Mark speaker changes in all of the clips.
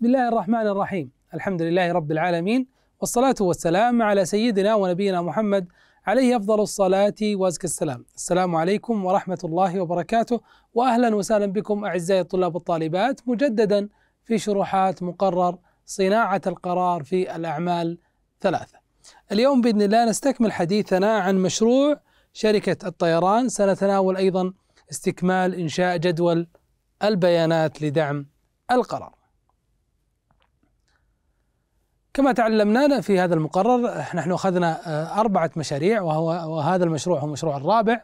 Speaker 1: بسم الله الرحمن الرحيم الحمد لله رب العالمين والصلاة والسلام على سيدنا ونبينا محمد عليه أفضل الصلاة وأزكى السلام السلام عليكم ورحمة الله وبركاته وأهلا وسهلا بكم أعزائي الطلاب والطالبات مجددا في شروحات مقرر صناعة القرار في الأعمال ثلاثة اليوم بإذن الله نستكمل حديثنا عن مشروع شركة الطيران سنتناول أيضا استكمال إنشاء جدول البيانات لدعم القرار كما تعلمنا في هذا المقرر نحن أخذنا آه، أربعة مشاريع وهو وهذا المشروع هو المشروع الرابع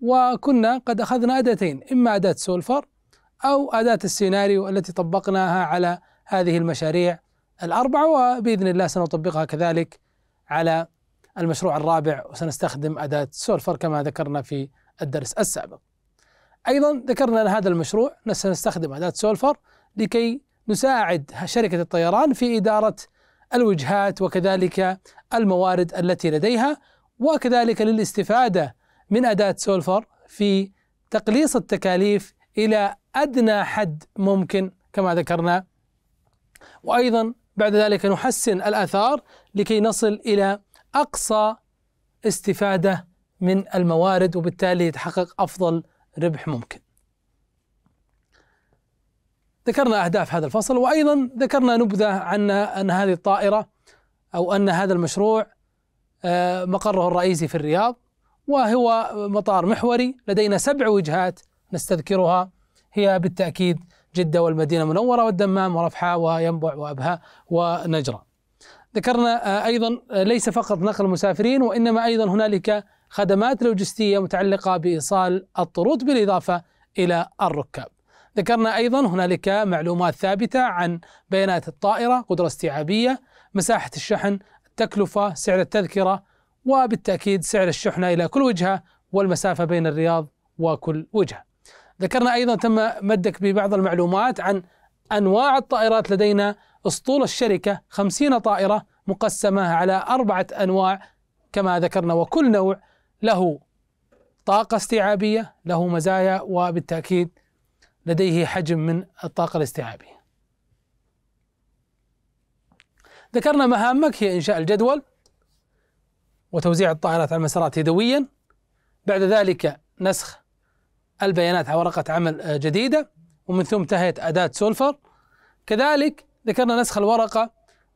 Speaker 1: وكنا قد أخذنا أداتين إما أداة سولفر أو أداة السيناريو التي طبقناها على هذه المشاريع الأربعة وبإذن الله سنطبقها كذلك على المشروع الرابع وسنستخدم أداة سولفر كما ذكرنا في الدرس السابق أيضا ذكرنا أن هذا المشروع سنستخدم أداة سولفر لكي نساعد شركة الطيران في إدارة الوجهات وكذلك الموارد التي لديها وكذلك للاستفادة من أداة سولفر في تقليص التكاليف إلى أدنى حد ممكن كما ذكرنا وأيضا بعد ذلك نحسن الآثار لكي نصل إلى أقصى استفادة من الموارد وبالتالي يتحقق أفضل ربح ممكن ذكرنا أهداف هذا الفصل وأيضا ذكرنا نبذة عن أن هذه الطائرة أو أن هذا المشروع آه، مقره الرئيسي في الرياض وهو مطار محوري لدينا سبع وجهات نستذكرها هي بالتأكيد جدة والمدينة المنورة والدمام ورفحة وينبع وأبها ونجرة ذكرنا آه، أيضا آه، ليس فقط نقل المسافرين وإنما أيضا هنالك خدمات لوجستية متعلقة بإيصال الطرود بالإضافة إلى الركاب ذكرنا أيضا هنالك معلومات ثابتة عن بيانات الطائرة قدرة استيعابية مساحة الشحن التكلفة سعر التذكرة وبالتأكيد سعر الشحنة إلى كل وجهة والمسافة بين الرياض وكل وجهة ذكرنا أيضا تم مدك ببعض المعلومات عن أنواع الطائرات لدينا أسطول الشركة 50 طائرة مقسمة على أربعة أنواع كما ذكرنا وكل نوع له طاقة استيعابية له مزايا وبالتأكيد لديه حجم من الطاقة الاستيعابية ذكرنا مهامك هي إنشاء الجدول وتوزيع الطائرات على المسارات يدويا بعد ذلك نسخ البيانات على ورقة عمل آه، جديدة ومن ثم تهيئة أداة سولفر كذلك ذكرنا نسخ الورقة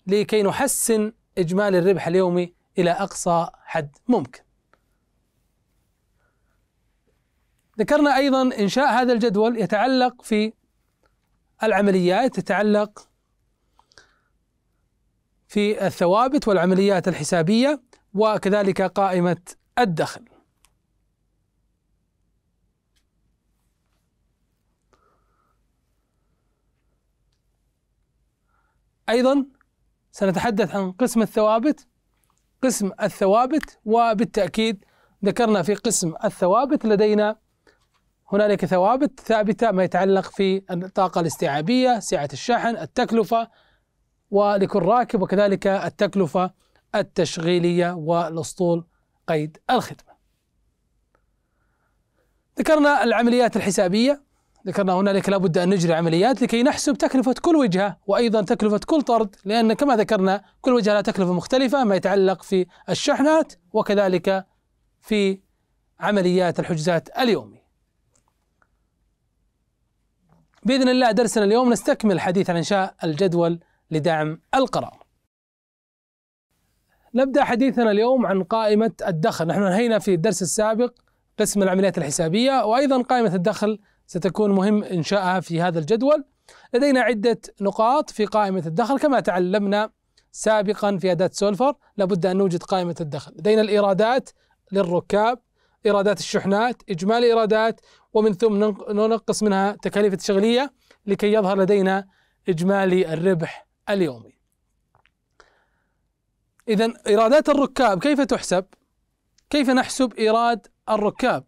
Speaker 1: لكي نحسن إجمالي الربح اليومي إلى أقصى حد ممكن ذكرنا أيضا إنشاء هذا الجدول يتعلق في العمليات تتعلق في الثوابت والعمليات الحسابية وكذلك قائمة الدخل أيضا سنتحدث عن قسم الثوابت قسم الثوابت وبالتأكيد ذكرنا في قسم الثوابت لدينا هنالك ثوابت ثابته ما يتعلق في الطاقه الاستيعابيه، سعه الشحن، التكلفه ولكل راكب وكذلك التكلفه التشغيليه والاسطول قيد الخدمه. ذكرنا العمليات الحسابيه ذكرنا هنالك لابد ان نجري عمليات لكي نحسب تكلفه كل وجهه وايضا تكلفه كل طرد لان كما ذكرنا كل وجهه لها تكلفه مختلفه ما يتعلق في الشحنات وكذلك في عمليات الحجزات اليوميه. باذن الله درسنا اليوم نستكمل الحديث عن انشاء الجدول لدعم القرار. نبدا حديثنا اليوم عن قائمه الدخل، نحن انهينا في الدرس السابق قسم العمليات الحسابيه وايضا قائمه الدخل ستكون مهم انشائها في هذا الجدول. لدينا عده نقاط في قائمه الدخل كما تعلمنا سابقا في اداه سولفر لابد ان نوجد قائمه الدخل، لدينا الايرادات للركاب، ايرادات الشحنات، اجمالي ايرادات ومن ثم ننقص منها تكاليف التشغيلية لكي يظهر لدينا إجمالي الربح اليومي إذا إيرادات الركاب كيف تحسب؟ كيف نحسب إيراد الركاب؟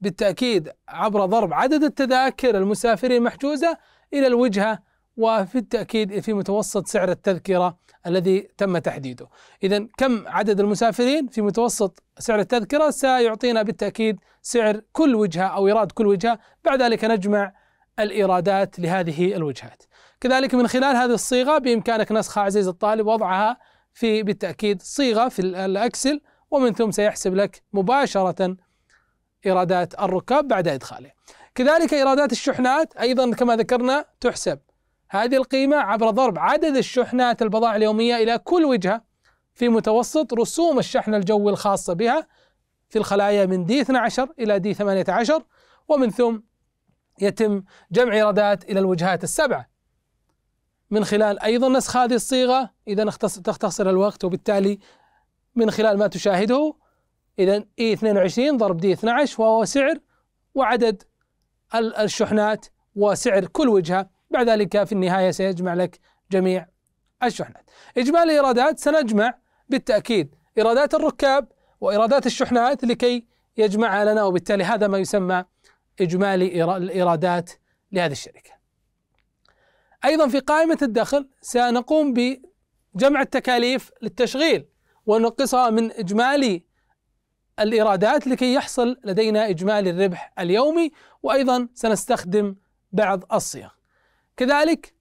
Speaker 1: بالتأكيد عبر ضرب عدد التذاكر المسافرين المحجوزة إلى الوجهة وفي التأكيد في متوسط سعر التذكرة الذي تم تحديده إذا كم عدد المسافرين في متوسط سعر التذكرة سيعطينا بالتأكيد سعر كل وجهة أو إيراد كل وجهة بعد ذلك نجمع الإيرادات لهذه الوجهات كذلك من خلال هذه الصيغة بإمكانك نسخة عزيز الطالب وضعها في بالتأكيد صيغة في الأكسل ومن ثم سيحسب لك مباشرة إيرادات الركاب بعد إدخاله كذلك إيرادات الشحنات أيضا كما ذكرنا تحسب هذه القيمة عبر ضرب عدد الشحنات البضائع اليومية إلى كل وجهة في متوسط رسوم الشحن الجوي الخاصة بها في الخلايا من دي 12 إلى دي 18 ومن ثم يتم جمع إيرادات إلى الوجهات السبعة من خلال أيضا نسخ هذه الصيغة إذا تختصر الوقت وبالتالي من خلال ما تشاهده إذا e إي 22 ضرب دي 12 وهو سعر وعدد الشحنات وسعر كل وجهة بعد ذلك في النهاية سيجمع لك جميع الشحنات إجمالي الإيرادات سنجمع بالتأكيد إيرادات الركاب وإيرادات الشحنات لكي يجمعها لنا وبالتالي هذا ما يسمى إجمالي الإيرادات لهذه الشركة أيضا في قائمة الدخل سنقوم بجمع التكاليف للتشغيل وننقصها من إجمالي الإيرادات لكي يحصل لدينا إجمالي الربح اليومي وأيضا سنستخدم بعض الصيغ كذلك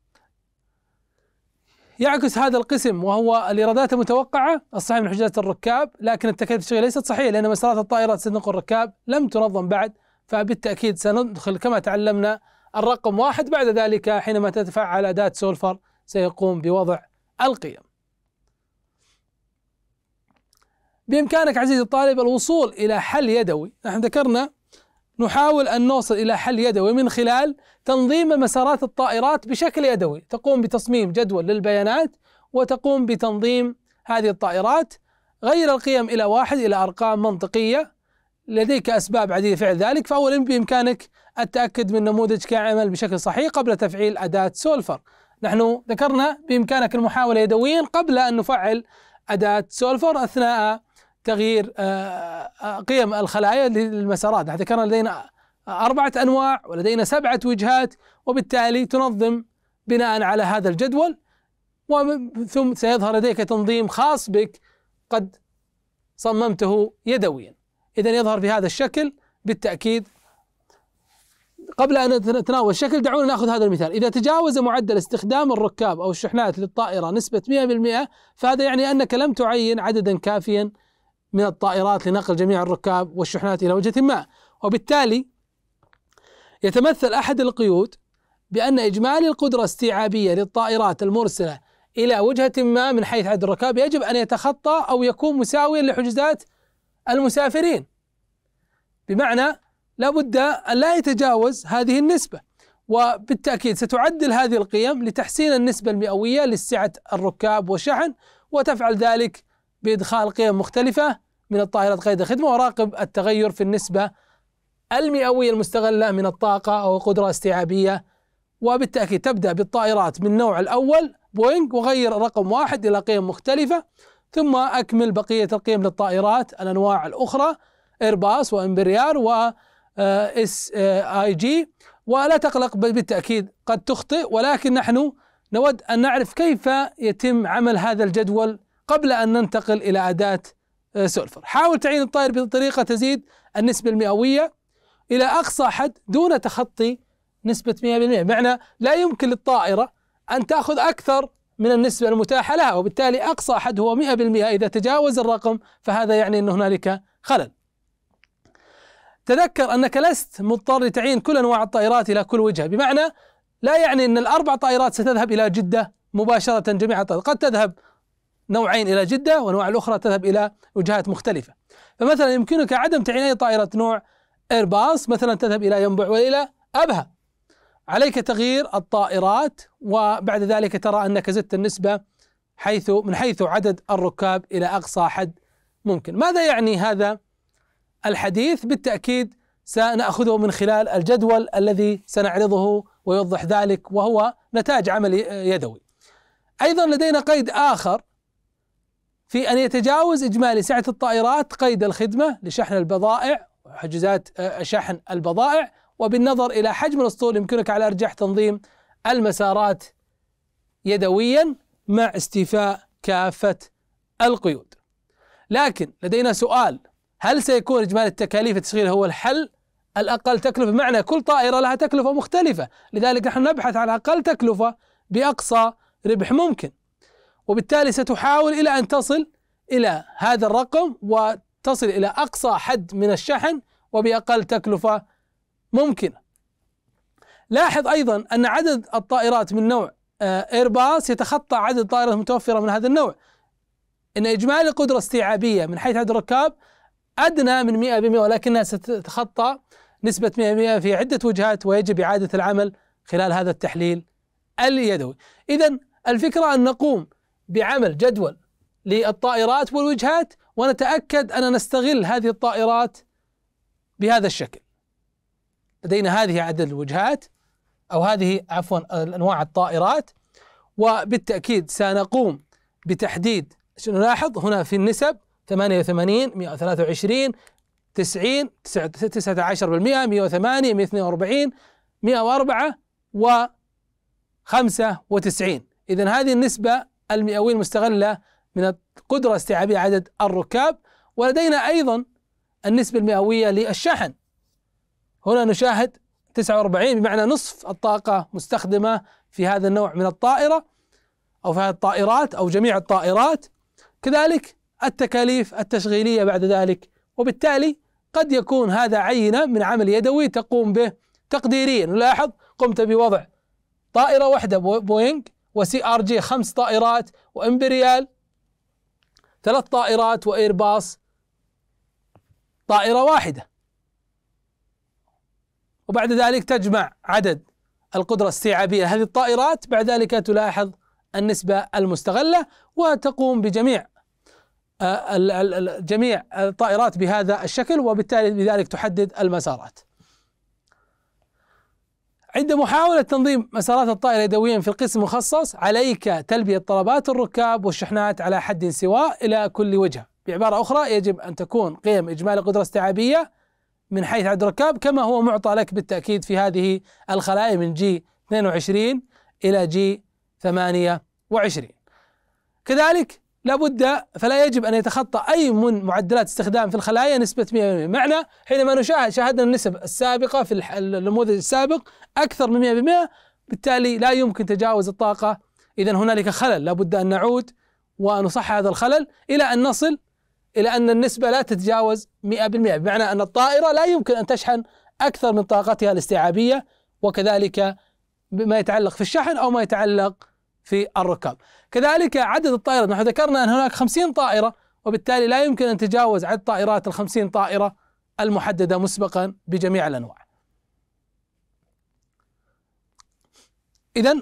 Speaker 1: يعكس هذا القسم وهو الإيرادات المتوقعة الصحيح من حجازات الركاب لكن التكاليف التشغيلية ليست صحيحة لأن مسارات الطائرات ستنقل الركاب لم تنظم بعد فبالتأكيد سندخل كما تعلمنا الرقم واحد بعد ذلك حينما تتفعل أداة سولفر سيقوم بوضع القيم بإمكانك عزيزي الطالب الوصول إلى حل يدوي نحن ذكرنا نحاول أن نوصل إلى حل يدوي من خلال تنظيم مسارات الطائرات بشكل يدوي تقوم بتصميم جدول للبيانات وتقوم بتنظيم هذه الطائرات غير القيم إلى واحد إلى أرقام منطقية لديك أسباب عديدة فعل ذلك فأولا بإمكانك التأكد من نموذج كعمل بشكل صحيح قبل تفعيل أداة سولفر نحن ذكرنا بإمكانك المحاولة يدويا قبل أن نفعل أداة سولفر أثناء تغيير آه، آه، قيم الخلايا للمسارات نحن كان لدينا أربعة أنواع ولدينا سبعة وجهات وبالتالي تنظم بناء على هذا الجدول ثم سيظهر لديك تنظيم خاص بك قد صممته يدويا إذا يظهر بهذا الشكل بالتأكيد قبل أن نتناول الشكل دعونا نأخذ هذا المثال إذا تجاوز معدل استخدام الركاب أو الشحنات للطائرة نسبة 100% فهذا يعني أنك لم تعين عددا كافيا من الطائرات لنقل جميع الركاب والشحنات إلى وجهة ما وبالتالي يتمثل أحد القيود بأن إجمالي القدرة استيعابية للطائرات المرسلة إلى وجهة ما من حيث عدد الركاب يجب أن يتخطى أو يكون مساويا لحجزات المسافرين بمعنى لابد أن لا يتجاوز هذه النسبة وبالتأكيد ستعدل هذه القيم لتحسين النسبة المئوية لسعة الركاب والشحن وتفعل ذلك بإدخال قيم مختلفة من الطائرات قيد الخدمة وراقب التغير في النسبة المئوية المستغلة من الطاقة أو قدرة استيعابية وبالتأكيد تبدأ بالطائرات من النوع الأول بوينغ وغير رقم واحد إلى قيم مختلفة ثم أكمل بقية القيم للطائرات الأنواع الأخرى إيرباص وإمبريال و آه، اس آه، اي جي ولا تقلق بالتأكيد قد تخطئ ولكن نحن نود أن نعرف كيف يتم عمل هذا الجدول قبل أن ننتقل إلى أداة آه، سولفر حاول تعيين الطائر بطريقة تزيد النسبة المئوية إلى أقصى حد دون تخطي نسبة 100% معنى لا يمكن للطائرة أن تأخذ أكثر من النسبة المتاحة لها وبالتالي أقصى حد هو 100% إذا تجاوز الرقم فهذا يعني أن هنالك خلل تذكر أنك لست مضطر لتعيين كل أنواع الطائرات إلى كل وجهة بمعنى لا يعني أن الأربع طائرات ستذهب إلى جدة مباشرة جميع الطائرات قد تذهب نوعين إلى جدة والأنواع الأخرى تذهب إلى وجهات مختلفة فمثلا يمكنك عدم تعيين طائرة نوع إيرباص مثلا تذهب إلى ينبع وإلى أبها عليك تغيير الطائرات وبعد ذلك ترى أنك زدت النسبة حيث من حيث عدد الركاب إلى أقصى حد ممكن ماذا يعني هذا الحديث بالتأكيد سنأخذه من خلال الجدول الذي سنعرضه ويوضح ذلك وهو نتاج عمل يدوي أيضا لدينا قيد آخر في أن يتجاوز إجمالي سعة الطائرات قيد الخدمة لشحن البضائع وحجزات آه، شحن البضائع وبالنظر إلى حجم الأسطول يمكنك على أرجح تنظيم المسارات يدويا مع استيفاء كافة القيود لكن لدينا سؤال هل سيكون إجمالي التكاليف التشغيل هو الحل الأقل تكلفة معنى كل طائرة لها تكلفة مختلفة لذلك نحن نبحث عن أقل تكلفة بأقصى ربح ممكن وبالتالي ستحاول إلى أن تصل إلى هذا الرقم وتصل إلى أقصى حد من الشحن وبأقل تكلفة ممكنة لاحظ أيضا أن عدد الطائرات من نوع ايرباص آه، يتخطى عدد الطائرات المتوفرة من هذا النوع ان اجمالي القدره استيعابيه من حيث عدد الركاب ادنى من 100% ولكنها ستتخطى نسبه 100% في عده وجهات ويجب اعاده العمل خلال هذا التحليل اليدوي. اذا الفكره ان نقوم بعمل جدول للطائرات والوجهات ونتاكد ان نستغل هذه الطائرات بهذا الشكل. لدينا هذه عدد الوجهات او هذه عفوا انواع الطائرات وبالتاكيد سنقوم بتحديد نلاحظ هنا في النسب 88 123 90 19% 108 142 104 و 95 إذا هذه النسبة المئوية المستغلة من القدرة استيعابية عدد الركاب ولدينا أيضا النسبة المئوية للشحن هنا نشاهد 49 بمعنى نصف الطاقة مستخدمة في هذا النوع من الطائرة أو في هذه الطائرات أو جميع الطائرات كذلك التكاليف التشغيلية بعد ذلك وبالتالي قد يكون هذا عينة من عمل يدوي تقوم به تقديريا نلاحظ قمت بوضع طائرة واحدة بوينغ وسي ار جي خمس طائرات وامبريال ثلاث طائرات وايرباص طائرة واحدة وبعد ذلك تجمع عدد القدرة الاستيعابية هذه الطائرات بعد ذلك تلاحظ النسبة المستغلة وتقوم بجميع آه، جميع الطائرات بهذا الشكل وبالتالي بذلك تحدد المسارات عند محاولة تنظيم مسارات الطائرة يدويا في القسم المخصص عليك تلبية طلبات الركاب والشحنات على حد سواء إلى كل وجهة بعبارة أخرى يجب أن تكون قيم إجمالي القدرة استيعابية من حيث عدد الركاب كما هو معطى لك بالتأكيد في هذه الخلايا من جي 22 إلى جي 28 كذلك لابد فلا يجب ان يتخطى اي من معدلات استخدام في الخلايا نسبه 100% معنى حينما نشاهد شاهدنا النسب السابقه في النموذج السابق اكثر من 100% بالتالي لا يمكن تجاوز الطاقه اذا هنالك خلل لابد ان نعود ونصحح هذا الخلل الى ان نصل الى ان النسبه لا تتجاوز 100% بمعنى ان الطائره لا يمكن ان تشحن اكثر من طاقتها الاستيعابيه وكذلك ما يتعلق في الشحن او ما يتعلق في الركاب كذلك عدد الطائرات نحن ذكرنا أن هناك خمسين طائرة وبالتالي لا يمكن أن تجاوز عدد طائرات الخمسين طائرة المحددة مسبقا بجميع الأنواع إذا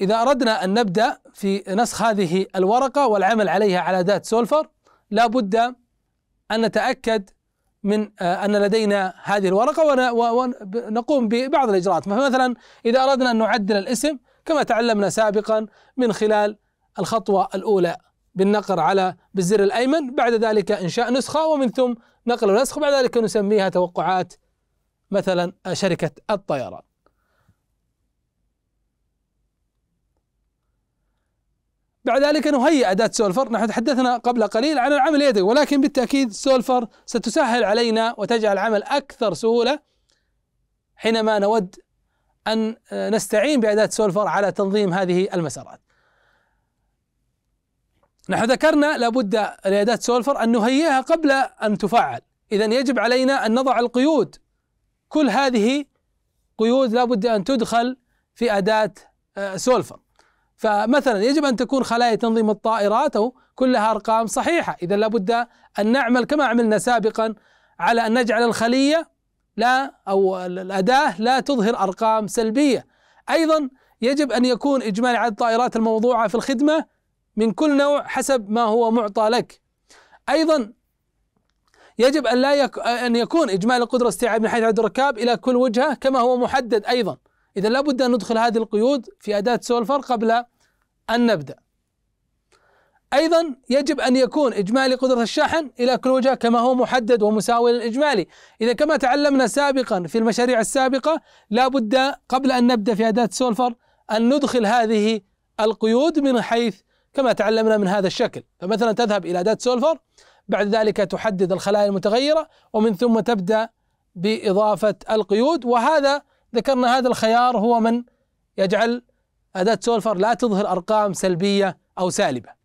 Speaker 1: إذا أردنا أن نبدأ في نسخ هذه الورقة والعمل عليها على ذات سولفر لا بد أن نتأكد من آه، أن لدينا هذه الورقة ونقوم ببعض الإجراءات مثلا إذا أردنا أن نعدل الاسم كما تعلمنا سابقا من خلال الخطوة الأولى بالنقر على بالزر الأيمن بعد ذلك إنشاء نسخة ومن ثم نقل النسخ بعد ذلك نسميها توقعات مثلا شركة الطيران بعد ذلك نهيئ أداة سولفر نحن تحدثنا قبل قليل عن العمل يدوي ولكن بالتأكيد سولفر ستسهل علينا وتجعل العمل أكثر سهولة حينما نود أن آه، نستعين بأداة سولفر على تنظيم هذه المسارات نحن ذكرنا لابد لأداة سولفر أن نهيئها قبل أن تفعل إذا يجب علينا أن نضع القيود كل هذه قيود لابد أن تدخل في أداة آه، سولفر فمثلا يجب أن تكون خلايا تنظيم الطائرات أو كلها أرقام صحيحة إذا لابد أن نعمل كما عملنا سابقا على أن نجعل الخلية لا أو الأداة لا تظهر أرقام سلبية أيضا يجب أن يكون إجمالي عدد الطائرات الموضوعة في الخدمة من كل نوع حسب ما هو معطى لك أيضا يجب أن لا يك... أن يكون إجمالي القدرة استيعاب من حيث عدد الركاب إلى كل وجهة كما هو محدد أيضا إذا لابد أن ندخل هذه القيود في أداة سولفر قبل أن نبدأ أيضا يجب أن يكون إجمالي قدرة الشحن إلى كل وجهة كما هو محدد ومساوي للإجمالي إذا كما تعلمنا سابقا في المشاريع السابقة لابد قبل أن نبدأ في أداة سولفر أن ندخل هذه القيود من حيث كما تعلمنا من هذا الشكل فمثلا تذهب إلى أداة سولفر بعد ذلك تحدد الخلايا المتغيرة ومن ثم تبدأ بإضافة القيود وهذا ذكرنا هذا الخيار هو من يجعل أداة سولفر لا تظهر أرقام سلبية أو سالبة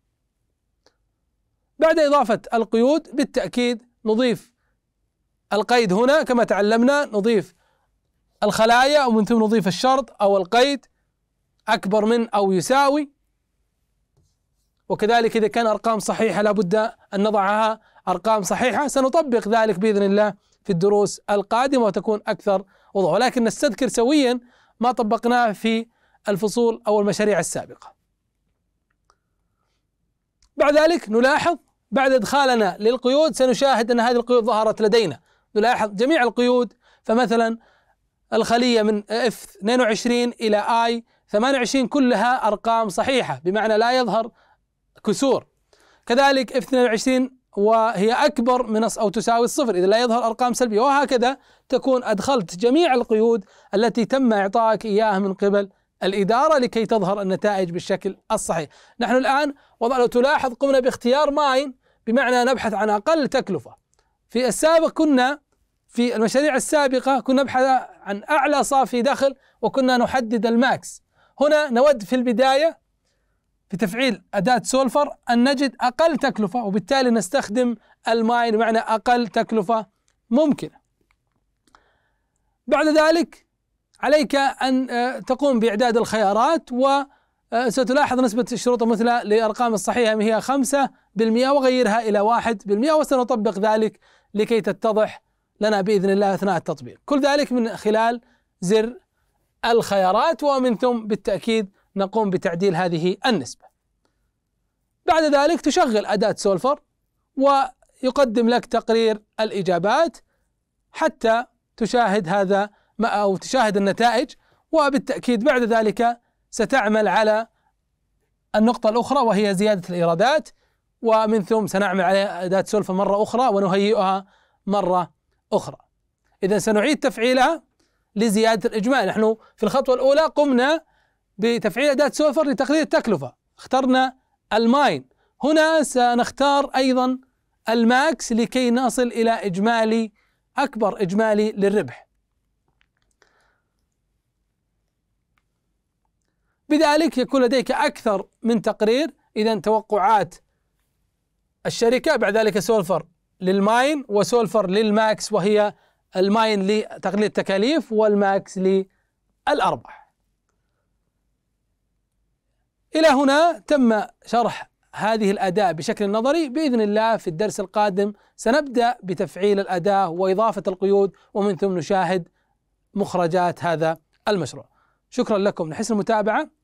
Speaker 1: بعد إضافة القيود بالتأكيد نضيف القيد هنا كما تعلمنا نضيف الخلايا ومن ثم نضيف الشرط أو القيد أكبر من أو يساوي وكذلك إذا كان أرقام صحيحة لابد أن نضعها أرقام صحيحة سنطبق ذلك بإذن الله في الدروس القادمة وتكون أكثر وضوح ولكن نستذكر سويا ما طبقناه في الفصول أو المشاريع السابقة بعد ذلك نلاحظ بعد إدخالنا للقيود سنشاهد أن هذه القيود ظهرت لدينا نلاحظ جميع القيود فمثلا الخلية من اف 22 إلى اي 28 كلها أرقام صحيحة بمعنى لا يظهر كسور كذلك اف 22 وهي أكبر من أو تساوي الصفر إذا لا يظهر أرقام سلبية وهكذا تكون أدخلت جميع القيود التي تم إعطائك إياها من قبل الإدارة لكي تظهر النتائج بالشكل الصحيح نحن الآن وضع لو تلاحظ قمنا باختيار ماين بمعنى نبحث عن أقل تكلفة في السابق كنا في المشاريع السابقة كنا نبحث عن أعلى صافي دخل وكنا نحدد الماكس هنا نود في البداية في تفعيل أداة سولفر أن نجد أقل تكلفة وبالتالي نستخدم الماين بمعنى أقل تكلفة ممكنة بعد ذلك عليك أن آه، تقوم بإعداد الخيارات و آه، ستلاحظ نسبة الشروط المثلى للأرقام الصحيحة هي 5% وغيرها إلى 1% وسنطبق ذلك لكي تتضح لنا بإذن الله أثناء التطبيق كل ذلك من خلال زر الخيارات ومن ثم بالتأكيد نقوم بتعديل هذه النسبة بعد ذلك تشغل أداة سولفر ويقدم لك تقرير الإجابات حتى تشاهد هذا أو تشاهد النتائج وبالتأكيد بعد ذلك ستعمل على النقطة الأخرى وهي زيادة الإيرادات ومن ثم سنعمل على أداة سلفة مرة أخرى ونهيئها مرة أخرى إذا سنعيد تفعيلها لزيادة الإجمال نحن في الخطوة الأولى قمنا بتفعيل أداة سولفر لتقليل التكلفة اخترنا الماين هنا سنختار أيضا الماكس لكي نصل إلى إجمالي أكبر إجمالي للربح بذلك يكون لديك أكثر من تقرير إذا توقعات الشركة بعد ذلك سولفر للماين وسولفر للماكس وهي الماين لتقليل التكاليف والماكس للأرباح إلى هنا تم شرح هذه الأداة بشكل نظري بإذن الله في الدرس القادم سنبدأ بتفعيل الأداة وإضافة القيود ومن ثم نشاهد مخرجات هذا المشروع شكرا لكم لحسن المتابعة